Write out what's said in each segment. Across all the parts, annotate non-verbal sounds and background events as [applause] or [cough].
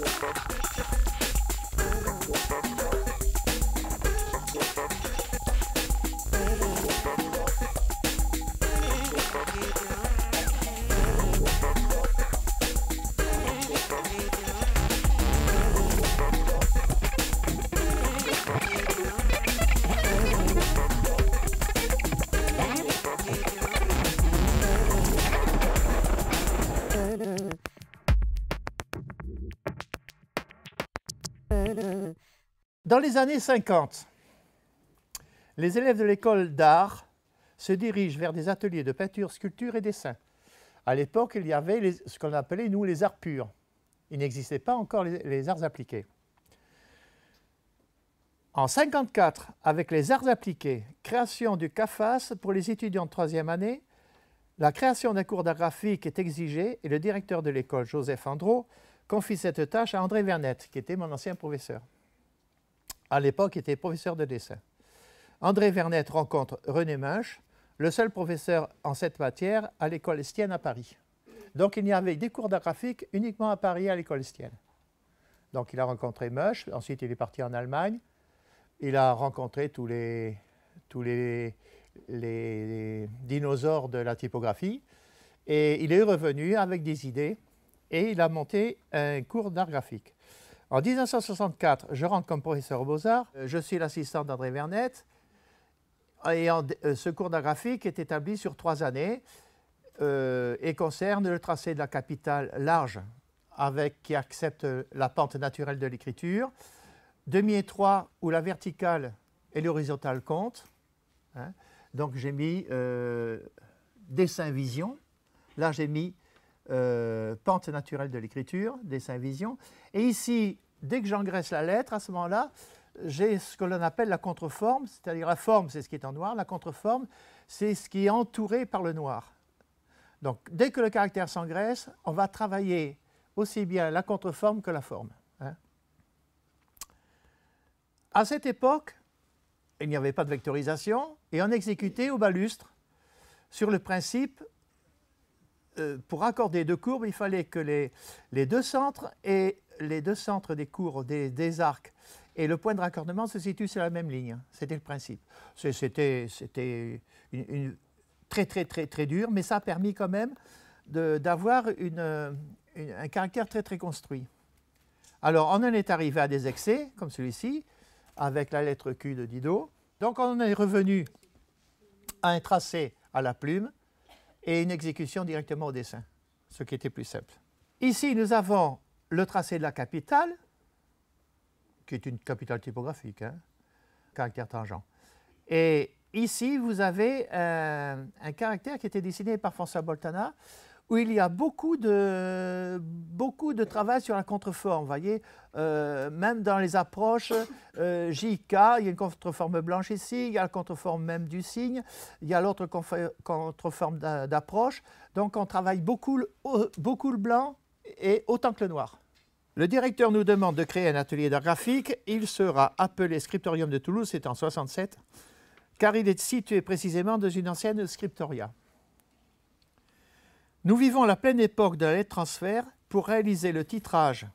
Thank you. Dans les années 50, les élèves de l'école d'art se dirigent vers des ateliers de peinture, sculpture et dessin. À l'époque, il y avait ce qu'on appelait, nous, les arts purs. Il n'existait pas encore les, arts appliqués. En 54, avec les arts appliqués, création du CAFAS pour les étudiants de troisième année, la création d'un cours d'art graphique est exigée et le directeur de l'école, Joseph Andro, confie cette tâche à André Vernet, qui était mon ancien professeur à l'époque était professeur de dessin. André Vernet rencontre René Munch, le seul professeur en cette matière à l'école Estienne à Paris. Donc il y avait des cours d'art graphique uniquement à Paris à l'école Estienne. Donc il a rencontré Munch, ensuite il est parti en Allemagne, il a rencontré tous les, tous les dinosaures de la typographie, et il est revenu avec des idées, et il a monté un cours d'art graphique. En 1964, je rentre comme professeur aux Beaux-Arts. Euh, je suis l'assistant d'André Vernet. Et euh, ce cours d'art graphique est établi sur trois années euh, et concerne le tracé de la capitale large, avec, qui accepte la pente naturelle de l'écriture, demi-étroit où la verticale et l'horizontale comptent. Hein. Donc j'ai mis dessin-vision. Là, j'ai mis euh, pente naturelle de l'écriture, dessin-vision. Et ici, dès que j'engraisse la lettre, à ce moment-là, j'ai ce que l'on appelle la contreforme, c'est-à-dire la forme, c'est ce qui est en noir, la contreforme, c'est ce qui est entouré par le noir. Donc, dès que le caractère s'engraisse, on va travailler aussi bien la contreforme que la forme. Hein. À cette époque, il n'y avait pas de vectorisation et on exécutait au balustre sur le principe euh, pour accorder deux courbes, il fallait que les, deux centres et les deux centres des cours des, arcs et le point de raccordement se situent sur la même ligne. C'était le principe. C'était très très très très dur, mais ça a permis quand même d'avoir un caractère très très construit. Alors on en est arrivé à des excès comme celui-ci avec la lettre Q de Didot. Donc on est revenu à un tracé à la plume et une exécution directement au dessin, ce qui était plus simple. Ici, nous avons le tracé de la capitale, qui est une capitale typographique, hein, caractère tangent. Et ici, vous avez euh, un caractère qui était dessiné par François Boltana, où il y a beaucoup de, beaucoup de travail sur la contreforme. voyez, euh, même dans les approches euh, JK, il y a une contreforme blanche ici, il y a la contreforme même du signe, il y a l'autre contreforme d'approche. Donc on travaille beaucoup, beaucoup le blanc et autant que le noir. Le directeur nous demande de créer un atelier d'art graphique. Il sera appelé Scriptorium de Toulouse, c'est en 67, car il est situé précisément dans une ancienne scriptoria. Nous vivons la pleine époque de la lettre transfert pour réaliser le titrage.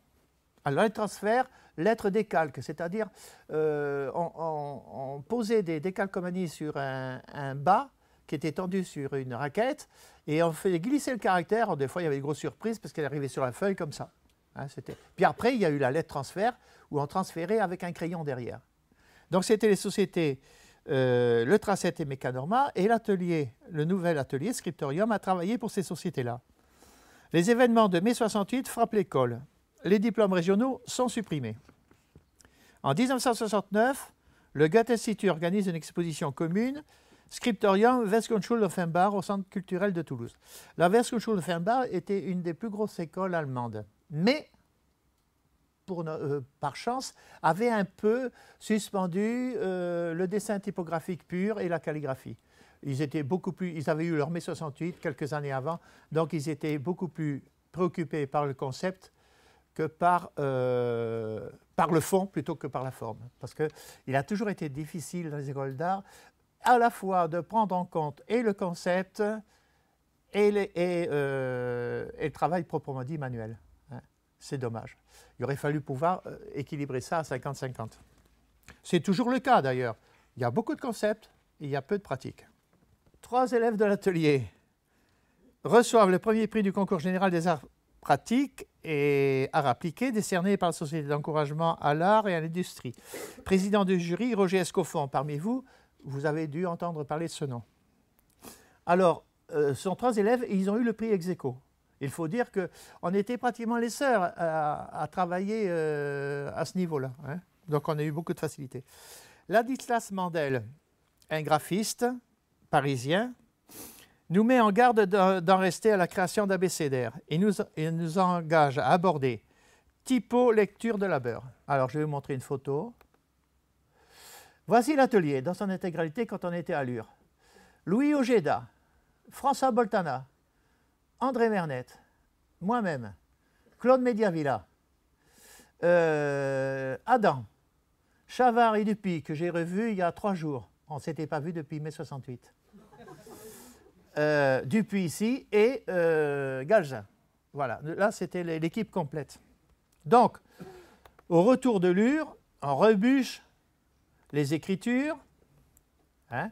Alors, la lettre transfert, lettre décalque, c'est-à-dire euh, on, posait des décalcomanies sur un, bas qui était tendu sur une raquette et on faisait glisser le caractère. des fois, il y avait une grosse surprises parce qu'elle arrivait sur la feuille comme ça. Hein, Puis après, il y a eu la lettre transfert où on transférait avec un crayon derrière. Donc, c'était les sociétés euh, le Tracet et Mécanorma, et l'atelier, le nouvel atelier Scriptorium, a travaillé pour ces sociétés-là. Les événements de mai 68 frappent l'école. Les diplômes régionaux sont supprimés. En 1969, le Goethe-Institut organise une exposition commune, Scriptorium Westgrundschule Offenbach au Centre culturel de Toulouse. La Westgrundschule Offenbach était une des plus grosses écoles allemandes. Mais euh, par chance, avait un peu suspendu euh, le dessin typographique pur et la calligraphie. Ils, étaient beaucoup plus, ils avaient eu leur mai 68 quelques années avant, donc ils étaient beaucoup plus préoccupés par le concept que par, euh, par le fond plutôt que par la forme. Parce qu'il a toujours été difficile dans les écoles d'art à la fois de prendre en compte et le concept et, et le travail proprement dit manuel. C'est dommage. Il aurait fallu pouvoir euh, équilibrer ça à 50-50. C'est toujours le cas d'ailleurs. Il y a beaucoup de concepts et il y a peu de pratiques. Trois élèves de l'atelier reçoivent le premier prix du concours général des arts pratiques et arts appliqués décerné par la Société d'encouragement à l'art et à l'industrie. Président du jury, Roger Escoffon, parmi vous, vous avez dû entendre parler de ce nom. Alors, euh, ce sont trois élèves et ils ont eu le prix ex il faut dire qu'on était pratiquement les sœurs à, travailler euh, à ce niveau-là. Hein. Donc on a eu beaucoup de facilité. Ladislas Mandel, un graphiste parisien, nous met en garde d'en rester à la création d'ABCDR et nous, engage à aborder typo lecture de labeur. Alors je vais vous montrer une photo. Voici l'atelier dans son intégralité quand on était à Lure. Louis Ojeda, François Boltana, André Mernet, moi-même, Claude Mediavilla, euh, Adam, Chavard et Dupuis, que j'ai revu il y a trois jours. On ne s'était pas vu depuis mai 68. Euh, Dupuis ici et euh, Galzin. Voilà, là c'était l'équipe complète. Donc, au retour de Lure, on rebuche les écritures. Hein,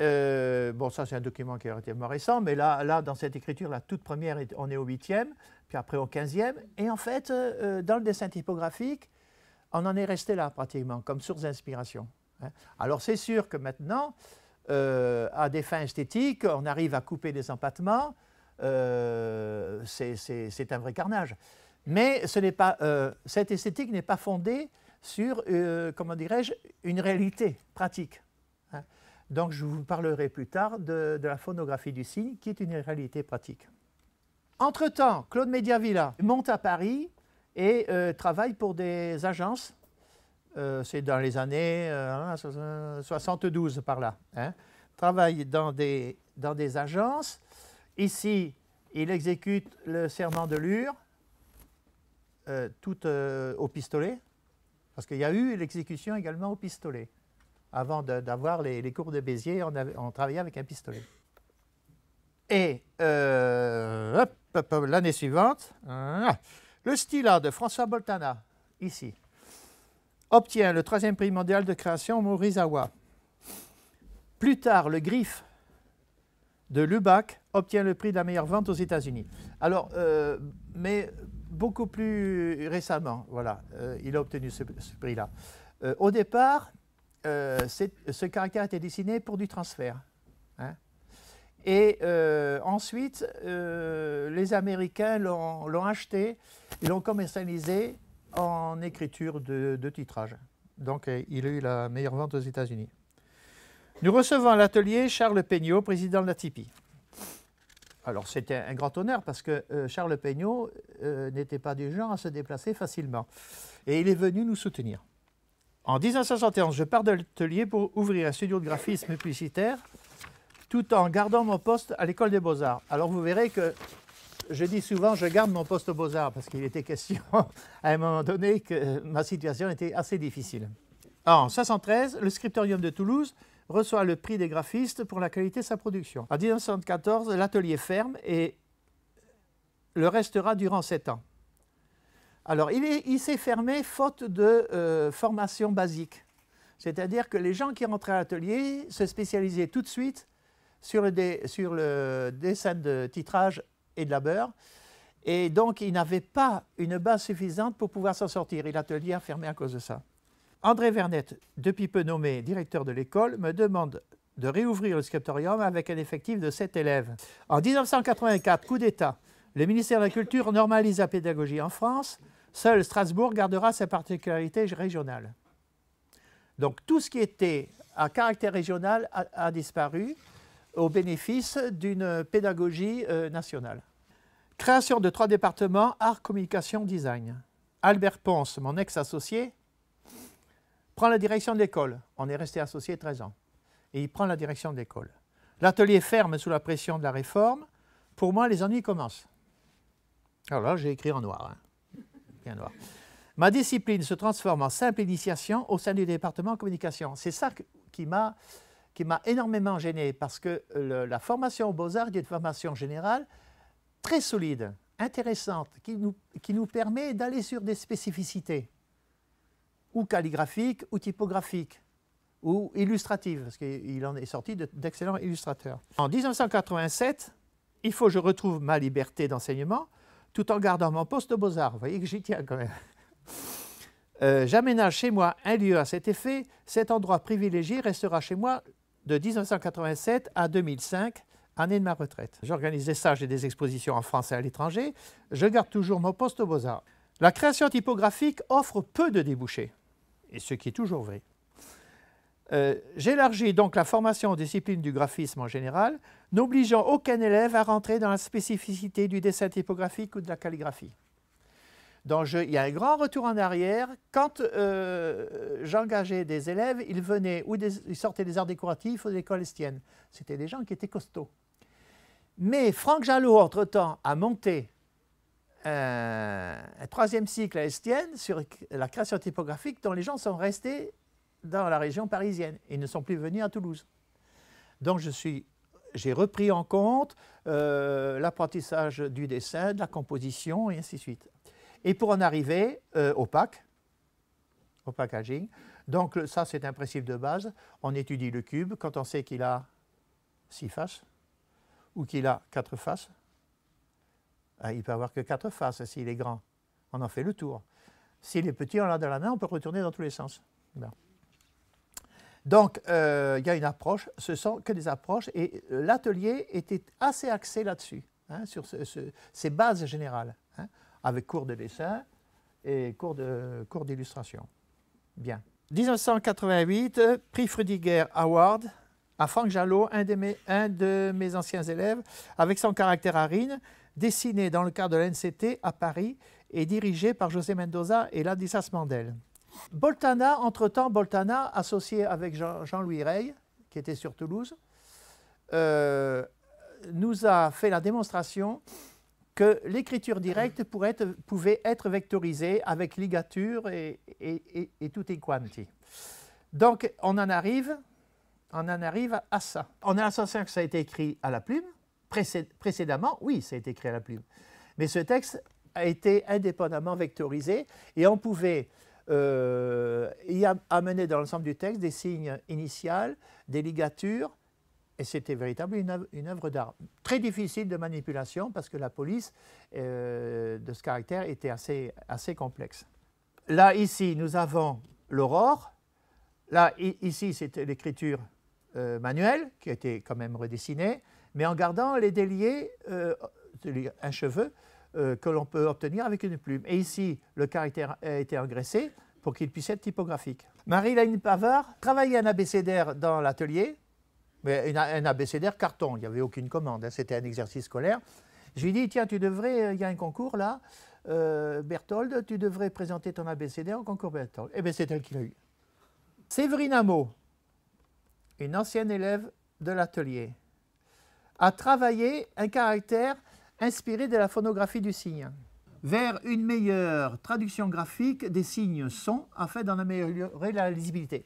euh, bon, ça, c'est un document qui est relativement récent, mais là, là dans cette écriture, la toute première, on est au 8e, puis après au 15e. Et en fait, euh, euh, dans le dessin typographique, on en est resté là, pratiquement, comme source d'inspiration. Hein. Alors, c'est sûr que maintenant, à des fins esthétiques, on arrive à couper des empattements. c'est un vrai carnage. Mais ce n'est pas, cette esthétique n'est pas fondée sur, comment dirais-je, une réalité pratique. Hein. Donc je vous parlerai plus tard de, la phonographie du signe, qui est une réalité pratique. Entre-temps, Claude Mediavilla monte à Paris et euh, travaille pour des agences. Euh, c'est dans les années 72 euh, hein, par là. Hein. Travaille dans des, dans des agences. Ici, il exécute le serment de Lure, tout au pistolet, parce qu'il y a eu l'exécution également au pistolet avant d'avoir les, cours de Béziers, on, travaillait avec un pistolet. Et euh, l'année suivante, hein, le styla de François Boltana, ici, obtient le troisième prix mondial de création Morizawa. Plus tard, le griffe de Lubac obtient le prix de la meilleure vente aux États-Unis. Alors, euh, mais beaucoup plus récemment, voilà, euh, il a obtenu ce, prix-là. au départ, euh, ce caractère était dessiné pour du transfert. Hein. Et euh, ensuite, euh, les Américains l'ont acheté et l'ont commercialisé en écriture de, titrage. Donc, il a eu la meilleure vente aux États-Unis. Nous recevons à l'atelier Charles Peignot, président de la Tipeee. Alors, c'était un grand honneur parce que Charles Peignot n'était pas du genre à se déplacer facilement. Et il est venu nous soutenir. En 1971, je pars de l'atelier pour ouvrir un studio de graphisme publicitaire tout en gardant mon poste à l'école des beaux-arts. Alors vous verrez que je dis souvent je garde mon poste aux beaux-arts parce qu'il était question [laughs] à un moment donné que ma situation était assez difficile. en 1973, le Scriptorium de Toulouse reçoit le prix des graphistes pour la qualité de sa production. En 1974, l'atelier ferme et le restera durant sept ans. Alors, il, s'est fermé faute de euh, formation basique. C'est-à-dire que les gens qui rentraient à l'atelier se spécialisaient tout de suite sur le, dessin de titrage et de labeur. Et donc, ils n'avaient pas une base suffisante pour pouvoir s'en sortir. Et l'atelier a fermé à cause de ça. André Vernette, depuis peu nommé directeur de l'école, me demande de réouvrir le scriptorium avec un effectif de 7 élèves. En 1984, coup d'État, le ministère de la Culture normalise la pédagogie en France. Seul Strasbourg gardera sa particularité régionale. Donc tout ce qui était à caractère régional a, disparu au bénéfice d'une pédagogie euh, nationale. Création de trois départements, art, communication, design. Albert Ponce, mon ex-associé, prend la direction de l'école. On est resté associé 13 ans. Et il prend la direction de l'école. L'atelier ferme sous la pression de la réforme. Pour moi, les ennuis commencent. Alors là, j'ai écrit en noir. Hein. Ma discipline se transforme en simple initiation au sein du département communication. C'est ça qui m'a qui m'a énormément gêné parce que la formation aux beaux-arts est une formation générale très solide, intéressante, qui nous, permet d'aller sur des spécificités, ou calligraphiques, ou typographiques, ou illustratives, parce qu'il en est sorti d'excellents illustrateurs. En 1987, il faut que je retrouve ma liberté d'enseignement tout en gardant mon poste de beaux-arts. Vous voyez que j'y tiens quand même. Euh, j'aménage chez moi un lieu à cet effet. Cet endroit privilégié restera chez moi de 1987 à 2005, année de ma retraite. J'organise des ça, et des expositions en France et à l'étranger. Je garde toujours mon poste aux Beaux-Arts. La création typographique offre peu de débouchés, et ce qui est toujours vrai. Euh, j'élargis donc la formation aux disciplines du graphisme en général, n'obligeant aucun élève à rentrer dans la spécificité du dessin typographique ou de la calligraphie. Dans il y a un grand retour en arrière. Quand euh, j'engageais des élèves, ils venaient ou ils sortaient des arts décoratifs ou de l'école estienne. C'était des gens qui étaient costauds. Mais Franck Jalot, entre-temps, a monté un, troisième cycle à Estienne sur la création typographique dont les gens sont restés dans la région parisienne. Ils ne sont plus venus à Toulouse. Donc j'ai repris en compte euh, l'apprentissage du dessin, de la composition, et ainsi de suite. Et pour en arriver euh, au pack, au packaging, donc ça c'est un principe de base. On étudie le cube quand on sait qu'il a six faces ou qu'il a quatre faces. Il ah, il peut avoir que quatre faces s'il est grand. On en fait le tour. S'il est petit, on l'a dans la main, on peut retourner dans tous les sens. Donc, euh, il y a une approche, ce sont que des approches, et l'atelier était assez axé là-dessus, hein, sur ces bases générales, hein, avec cours de dessin et cours d'illustration. Cours Bien. 1988, prix Frudiger Award à Franck Jalot, un de, mes, anciens élèves, avec son caractère harine, dessiné dans le cadre de l'NCT à Paris et dirigé par José Mendoza et Ladislas Mandel. Boltana, entre-temps, Boltana, associé avec Jean-Louis Rey, qui était sur Toulouse, euh, nous a fait la démonstration que l'écriture directe pouvait être vectorisée avec ligature et, tout et, quanti. Donc, on en arrive, on en arrive à ça. On a l'impression que ça a été écrit à la plume. précédemment, oui, ça a été écrit à la plume. Mais ce texte a été indépendamment vectorisé et on pouvait il euh, y a amené dans l'ensemble du texte des signes initiales, des ligatures, et c'était véritablement une œuvre d'art. Très difficile de manipulation parce que la police euh, de ce caractère était assez, assez complexe. Là, ici, nous avons l'aurore. Là, ici, c'était l'écriture euh, manuelle qui a été quand même redessinée, mais en gardant les déliés, un cheveu, euh, que l'on peut obtenir avec une plume. Et ici, le caractère a été engraissé pour qu'il puisse être typographique. Marie-Hélène Pavard travaillait un abécédaire dans l'atelier, mais un abécédaire carton, il n'y avait aucune commande, hein. c'était un exercice scolaire. Je lui ai dit, tiens, tu devrais, euh, il y a un concours là, euh, Berthold, tu devrais présenter ton abécédaire au concours Berthold. Eh bien, c'est elle qui l'a eu. Séverine Amo, une ancienne élève de l'atelier, a travaillé un caractère inspiré de la phonographie du signe, vers une meilleure traduction graphique des signes sons afin d'en améliorer la lisibilité.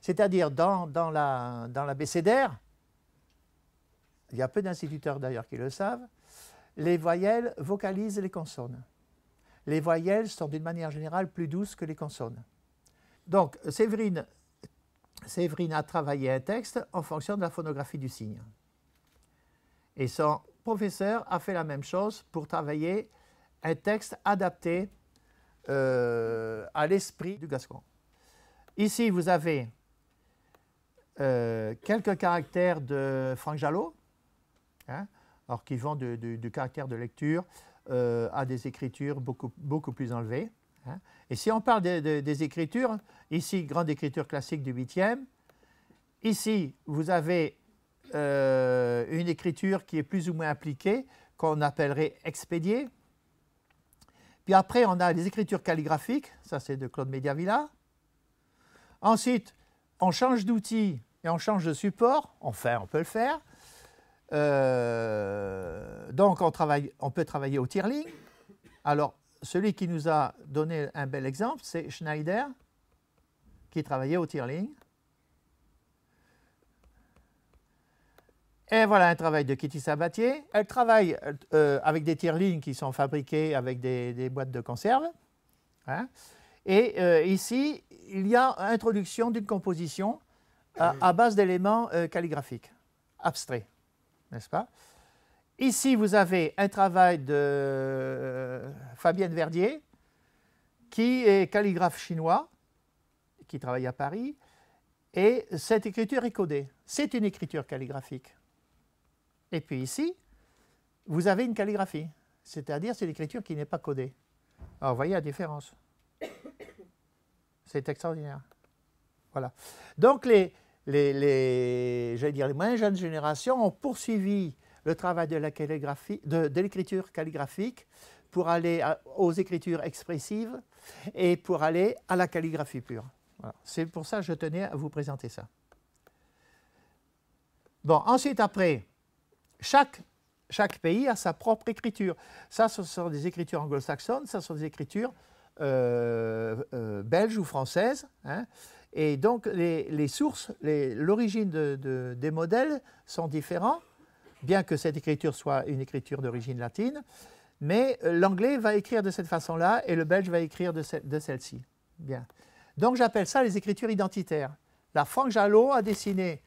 C'est-à-dire dans, dans, la, dans il y a peu d'instituteurs d'ailleurs qui le savent, les voyelles vocalisent les consonnes. Les voyelles sont d'une manière générale plus douces que les consonnes. Donc Séverine, Séverine a travaillé un texte en fonction de la phonographie du signe. Et son professeur a fait la même chose pour travailler un texte adapté euh, à l'esprit du gascon. Ici, vous avez euh, quelques caractères de Franck Jalot, hein, alors qui vont du, caractère de lecture euh, à des écritures beaucoup, beaucoup plus enlevées. Hein. Et si on parle des écritures, ici, grande écriture classique du 8e, ici, vous avez euh, une écriture qui est plus ou moins appliquée, qu'on appellerait expédiée. Puis après, on a les écritures calligraphiques, ça c'est de Claude Mediavilla. Ensuite, on change d'outil et on change de support, enfin on peut le faire. Euh, donc on, travaille, on peut travailler au tierling. Alors celui qui nous a donné un bel exemple, c'est Schneider, qui travaillait au tirling Et voilà un travail de Kitty Sabatier. Elle travaille euh, avec des tire qui sont fabriquées avec des, boîtes de conserve. Hein. Et euh, ici, il y a introduction d'une composition euh, à, base d'éléments calligraphiques, abstraits, n'est-ce pas Ici, vous avez un travail de Fabienne Verdier, qui est calligraphe chinois, qui travaille à Paris, et cette écriture est codée. C'est une écriture calligraphique. Et puis ici, vous avez une calligraphie, c'est-à-dire c'est l'écriture qui n'est pas codée. Alors vous voyez la différence. C'est extraordinaire. Voilà. Donc les, les, les dire, les moins jeunes générations ont poursuivi le travail de, la de, l'écriture calligraphique pour aller aux écritures expressives et pour aller à la calligraphie pure. C'est pour ça que je tenais à vous présenter ça. Bon, ensuite, après, chaque, chaque pays a sa propre écriture. Ça, ce sont des écritures anglo-saxonnes, ça, ce sont des écritures euh, euh, belges ou françaises. Hein. Et donc, les, sources, l'origine des modèles sont différents, bien que cette écriture soit une écriture d'origine latine. Mais euh, l'anglais va écrire de cette façon-là et le belge va écrire de, celle-ci. Bien. Donc j'appelle ça les écritures identitaires. La Franck Jalot a dessiné,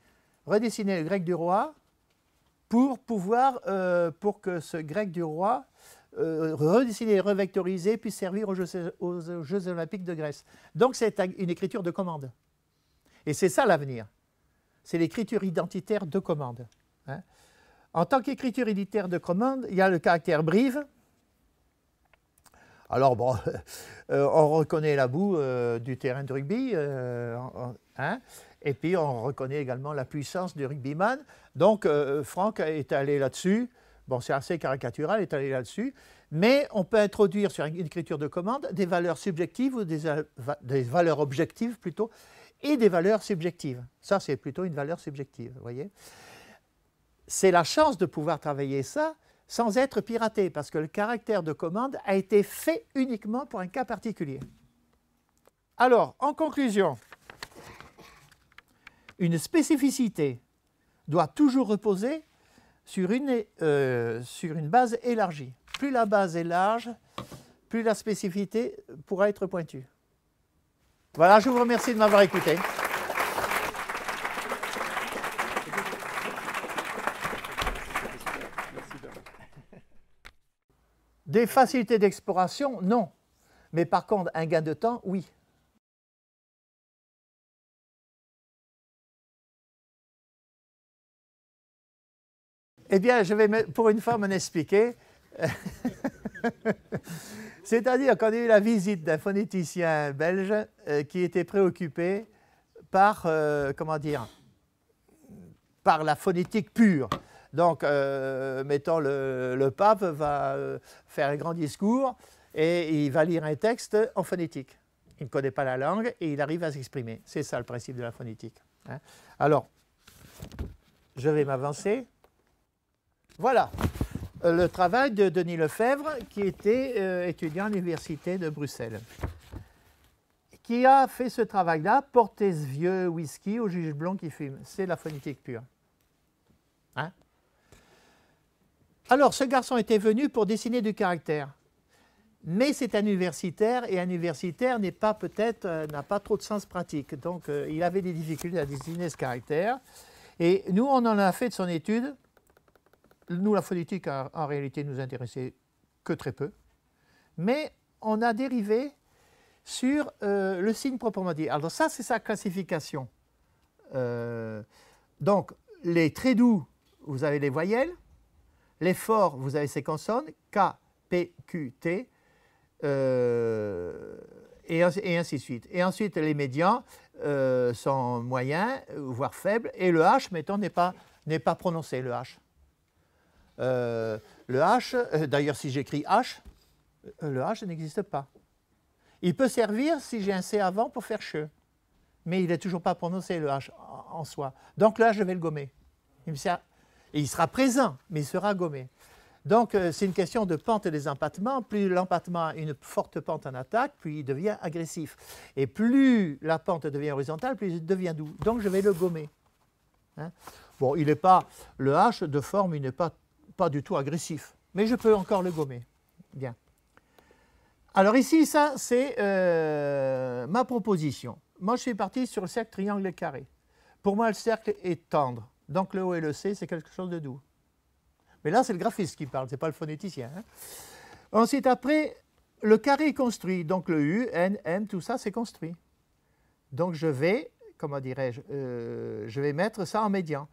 redessiné le grec du roi, pour pouvoir, euh, pour que ce grec du roi, euh, redessiné, revectorisé, puisse servir aux Jeux, olympiques de Grèce. Donc c'est une écriture de commande. Et c'est ça l'avenir. C'est l'écriture identitaire de commande. Hein. En tant qu'écriture identitaire de commande, il y a le caractère brive. Alors bon, [laughs] euh, on reconnaît la boue euh, du terrain de rugby. Hein. Et puis, on reconnaît également la puissance du rugbyman. Donc, euh, Franck est allé là-dessus. Bon, c'est assez caricatural, est allé là-dessus. Mais on peut introduire sur une écriture de commande des valeurs subjectives ou des, des valeurs objectives plutôt, et des valeurs subjectives. Ça, c'est plutôt une valeur subjective, vous voyez. C'est la chance de pouvoir travailler ça sans être piraté, parce que le caractère de commande a été fait uniquement pour un cas particulier. Alors, en conclusion, une spécificité doit toujours reposer sur une, euh, sur une base élargie. Plus la base est large, plus la spécificité pourra être pointue. Voilà, je vous remercie de m'avoir écouté. Des facilités d'exploration, non. Mais par contre, un gain de temps, oui. Eh bien, je vais pour une fois m'en expliquer. [laughs] C'est-à-dire qu'on a eu la visite d'un phonéticien belge euh, qui était préoccupé par, euh, comment dire, par la phonétique pure. Donc, euh, mettons, le, pape va faire un grand discours et il va lire un texte en phonétique. Il ne connaît pas la langue et il arrive à s'exprimer. C'est ça le principe de la phonétique. Hein. Alors, je vais m'avancer. Voilà euh, le travail de Denis Lefebvre, qui était euh, étudiant à l'Université de Bruxelles. Qui a fait ce travail-là, porter ce vieux whisky au juge blanc qui fume. C'est la phonétique pure. Hein Alors, ce garçon était venu pour dessiner du caractère. Mais c'est un universitaire, et un universitaire n'est pas peut-être, euh, n'a pas trop de sens pratique. Donc, il avait des difficultés à dessiner ce caractère. Et nous, on en a fait de son étude nous, la phonétique en réalité nous intéressait que très peu, mais on a dérivé sur euh, le signe proprement dit. Alors ça, c'est sa classification. Euh, donc, les très doux, vous avez les voyelles, les forts, vous avez ces consonnes, K, P, Q, T, euh, et, ainsi de suite. Et ensuite, les médians sont moyens, voire faibles, et le H, mettons, n'est pas, pas prononcé, le H. Euh, le H, euh, d'ailleurs si j'écris H, euh, le H n'existe pas. Il peut servir si j'ai un C avant pour faire che, mais il n'est toujours pas prononcé le H en soi. Donc là, je vais le gommer. Il il sera présent, mais il sera gommé. Donc c'est une question de pente des empattements. Plus l'empattement a une forte pente en attaque, plus il devient agressif. Et plus la pente devient horizontale, plus il devient doux. Donc je vais le gommer. Hein? bon, il n'est pas, le H de forme, il n'est pas pas du tout agressif, mais je peux encore le gommer. Bien. Alors ici, ça, c'est euh, ma proposition. Moi, je suis parti sur le cercle, triangle et carré. Pour moi, le cercle est tendre. Donc le O et le C, c'est quelque chose de doux. Mais là, c'est le graphiste qui parle, ce n'est pas le phonéticien. Hein. Ensuite, après, le carré est construit. Donc le U, N, M, tout ça, c'est construit. Donc je vais, comment dirais-je, euh, je vais mettre ça en médian.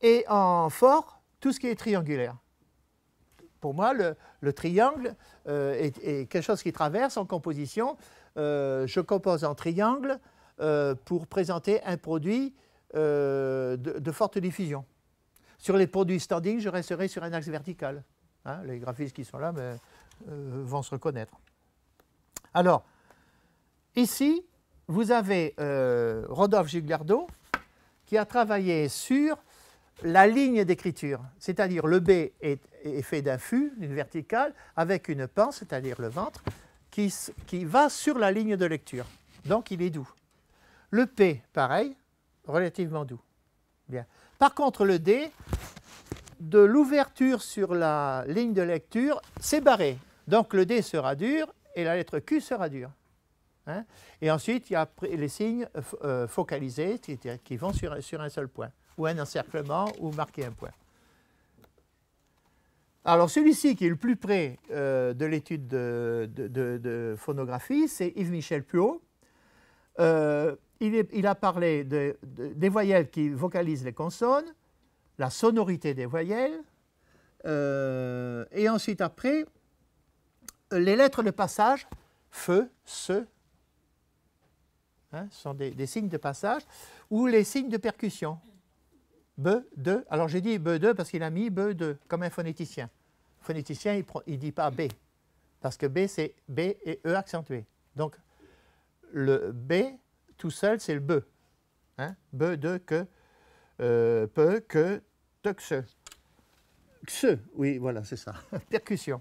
Et en fort, tout ce qui est triangulaire. Pour moi, le, triangle euh, est, quelque chose qui traverse en composition. Euh, je compose en triangle euh, pour présenter un produit de, forte diffusion. Sur les produits standing, je resterai sur un axe vertical. Hein, les graphistes qui sont là ben, vont se reconnaître. Alors, ici, vous avez Rodolphe Gugliardo qui a travaillé sur la ligne d'écriture, c'est-à-dire le B est, fait d'un fût, d'une verticale, avec une pince, c'est-à-dire le ventre, qui, qui va sur la ligne de lecture. Donc il est doux. Le P, pareil, relativement doux. Bien. Par contre, le D, de l'ouverture sur la ligne de lecture, c'est barré. Donc le D sera dur et la lettre Q sera dure. Hein. et ensuite, il y a les signes euh, focalisés qui, vont sur, sur un seul point ou un encerclement ou marquer un point. Alors celui-ci qui est le plus près euh, de l'étude de, phonographie, c'est Yves-Michel Puot. Euh, il, a parlé des voyelles qui vocalisent les consonnes, la sonorité des voyelles, euh, et ensuite après, les lettres de passage, feu, hein, ce, sont des, signes de passage, ou les signes de percussion b de. Alors j'ai dit B2 parce qu'il a mis b de, comme un phonéticien. phonéticien, il ne dit pas B, parce que B, c'est B et E accentué. Donc le B tout seul, c'est le be Hein? b de, que, euh, peu que, tuxe. que. oui, voilà, c'est ça. [laughs] Percussion.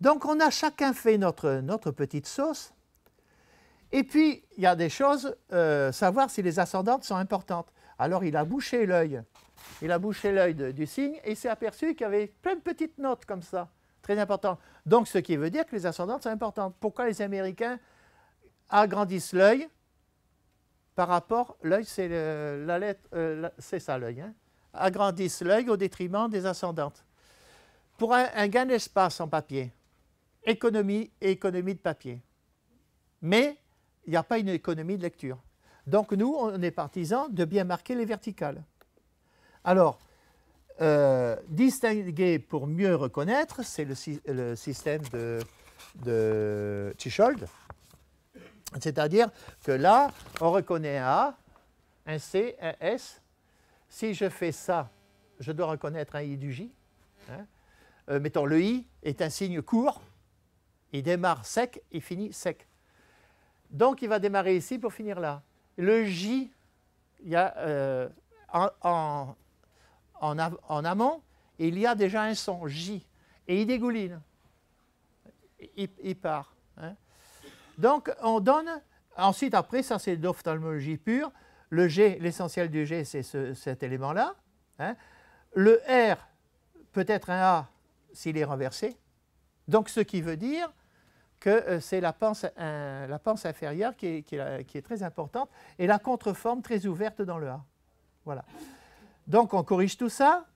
Donc on a chacun fait notre, notre petite sauce. Et puis, il y a des choses, euh, savoir si les ascendantes sont importantes. Alors il a bouché l'œil. Il a bouché l'œil du signe et il s'est aperçu qu'il y avait plein de petites notes comme ça, très important. Donc ce qui veut dire que les ascendantes sont importantes. Pourquoi les Américains agrandissent l'œil par rapport, l'œil c'est la lettre, euh, c'est ça l'œil, hein, agrandissent l'œil au détriment des ascendantes. Pour un gain d'espace en papier, économie et économie de papier. Mais il n'y a pas une économie de lecture. Donc nous, on est partisans de bien marquer les verticales. Alors, euh, distinguer pour mieux reconnaître, c'est le, système de, de C'est-à-dire que là, on reconnaît un A, un C, un S. Si je fais ça, je dois reconnaître un I du J. Hein. Euh, mettons, le I est un signe court. Il démarre sec, il finit sec. Donc, il va démarrer ici pour finir là. Le J, il y a, euh, en, amont, il y a déjà un son, J, et il dégouline. Il, part. Hein. Donc, on donne, ensuite, après, ça c'est d'ophtalmologie pure, le G, l'essentiel du G, c'est cet élément-là. Hein. Le R peut être un A s'il est renversé. Donc, ce qui veut dire que euh, c'est la pense euh, inférieure qui est, qui, très importante et la contreforme très ouverte dans le A. Voilà. Donc on corrige tout ça,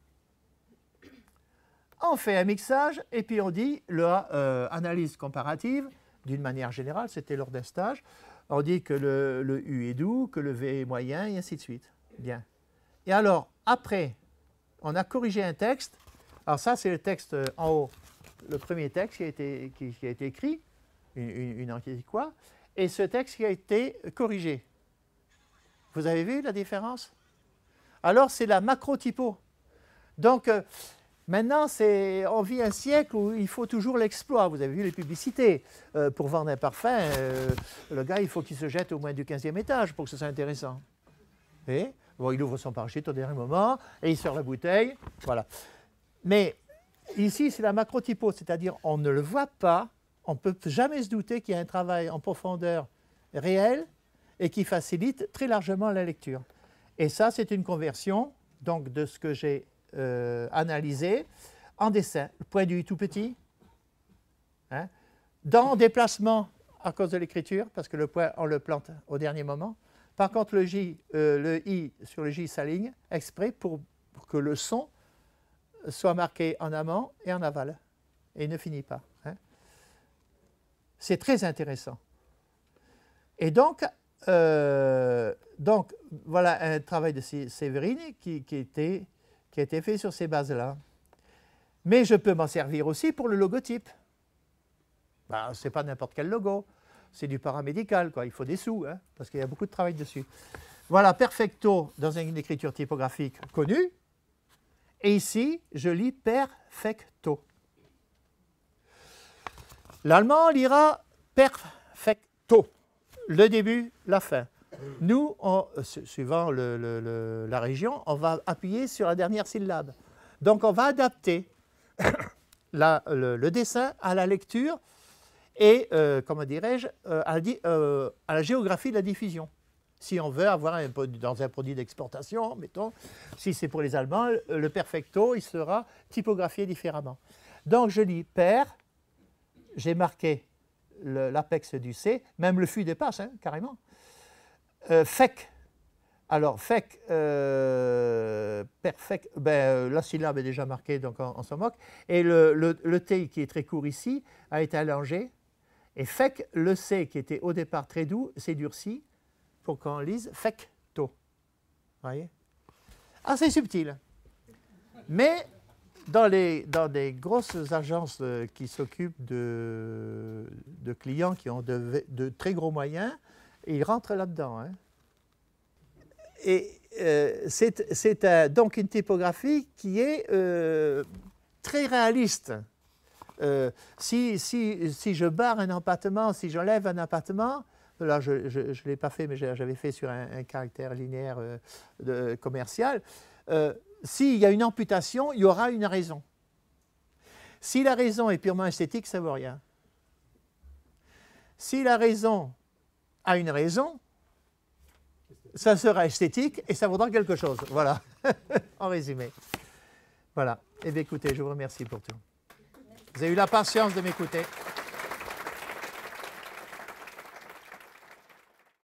on fait un mixage et puis on dit le euh, analyse comparative, d'une manière générale, c'était lors d'un stage, on dit que le, U est doux, que le V est moyen et ainsi de suite. Bien. Et alors, après, on a corrigé un texte. Alors ça, c'est le texte en haut, le premier texte qui a été, qui a été écrit une, enquête quoi et ce texte qui a été corrigé. Vous avez vu la différence Alors c'est la macro-typo. Donc euh, maintenant, on vit un siècle où il faut toujours l'exploit. Vous avez vu les publicités. Euh, pour vendre un parfum, euh, le gars, il faut qu'il se jette au moins du 15e étage pour que ce soit intéressant. Et, bon, il ouvre son parachute au dernier moment et il sort la bouteille. Voilà. Mais ici, c'est la macro typo c'est-à-dire on ne le voit pas, on ne peut jamais se douter qu'il y a un travail en profondeur réel et qui facilite très largement la lecture. Et ça, c'est une conversion donc, de ce que j'ai euh, analysé en dessin. Le point du tout petit, hein, dans déplacement à cause de l'écriture, parce que le point, on le plante au dernier moment. Par contre, le, J, euh, le I sur le J s'aligne exprès pour, pour que le son soit marqué en amont et en aval, et il ne finit pas. C'est très intéressant. Et donc, euh, donc, voilà un travail de Séverine qui, était, qui a été fait sur ces bases-là. Mais je peux m'en servir aussi pour le logotype. Bah, Ce n'est pas n'importe quel logo, c'est du paramédical, quoi. il faut des sous, hein, parce qu'il y a beaucoup de travail dessus. Voilà, perfecto dans une écriture typographique connue. Et ici, je lis perfecto. L'allemand lira perfecto, le début, la fin. Nous, euh, suivant la région, on va appuyer sur la dernière syllabe. Donc on va adapter [coughs] le, dessin à la lecture et, euh, comment dirais-je, euh, à, la géographie de la diffusion. Si on veut avoir un, dans un produit d'exportation, mettons, si c'est pour les Allemands, le perfecto, il sera typographié différemment. Donc je lis per, j'ai marqué l'apex du C, même le fût dépasse, hein, carrément. Euh, FEC. Alors, FEC, euh, PERFEC, perfect, ben, euh, la syllabe est déjà marquée, donc on, se s'en moque. Et le, le, T, qui est très court ici, a été allongé. Et FEC, le C, qui était au départ très doux, s'est durci pour qu'on lise FEC, TO. Vous voyez Assez ah, subtil. Mais dans les, dans des grosses agences euh, qui s'occupent de, de, clients qui ont de, très gros moyens, ils rentrent là-dedans. Hein. Et euh, c'est donc une typographie qui est euh, très réaliste. si, si, si, je barre un appartement, si j'enlève un appartement, là je ne l'ai pas fait, mais j'avais fait sur un, un caractère linéaire de, commercial, s'il y a une amputation, il y aura une raison. Si la raison est purement esthétique, ça ne vaut rien. Si la raison a une raison, ça sera esthétique et ça vaudra quelque chose. Voilà, [laughs] en résumé. Voilà. et eh bien, écoutez, je vous remercie pour tout. Vous avez eu la patience de m'écouter.